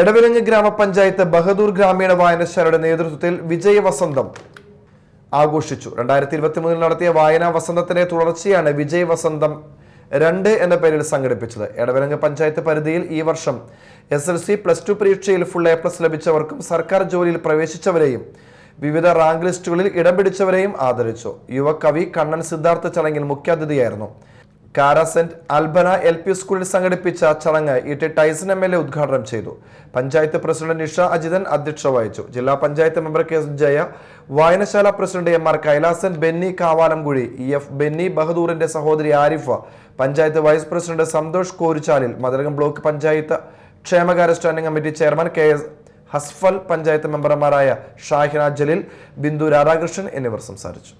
എടവിലങ്ങ് ഗ്രാമപഞ്ചായത്ത് ബഹദൂർ ഗ്രാമീണ വായനശാലയുടെ നേതൃത്വത്തിൽ വിജയ വസന്തം ആഘോഷിച്ചു രണ്ടായിരത്തി ഇരുപത്തി മൂന്നിൽ നടത്തിയ വായനാ വസന്തത്തിന്റെ തുടർച്ചയാണ് വിജയ വസന്തം രണ്ട് എന്ന പേരിൽ സംഘടിപ്പിച്ചത് എടവിലങ്ങ് പഞ്ചായത്ത് പരിധിയിൽ ഈ വർഷം S L C plus two പരീക്ഷയിൽ ഫുൾ എ പ്ലസ് ലഭിച്ചവർക്കും സർക്കാർ ജോലിയിൽ പ്രവേശിച്ചവരെയും വിവിധ റാങ്ക് ലിസ്റ്റുകളിൽ ഇടം പിടിച്ചവരെയും ആദരിച്ചു കവി കണ്ണൻ സിദ്ധാർത്ഥ ചടങ്ങിൽ മുഖ്യാതിഥിയായിരുന്നു കാരാസെന്റ് അൽബന എൽ പി സ്കൂളിൽ സംഘടിപ്പിച്ച ചടങ്ങ് E T Taison M L A ഉദ്ഘാടനം ചെയ്തു പഞ്ചായത്ത് പ്രസിഡന്റ് നിഷ അജിതൻ അധ്യക്ഷത വഹിച്ചു ജില്ലാ പഞ്ചായത്ത് മെമ്പർ കെ ജയ വായനശാല president M R Kailasan Benny Kavalamkuzhi E F Benny ബഹദൂറിന്റെ സഹോദരി Arifa panchayat vice president Santhosh Korichalil Mathilakam block panchayat ക്ഷേമകാര്യ standing committee chairman K S Hasfal panchayat മെമ്പർമാരായ ഷാഹിന ജലീൽ ബിന്ദു രാധാകൃഷ്ണൻ എന്നിവർ സംസാരിച്ചു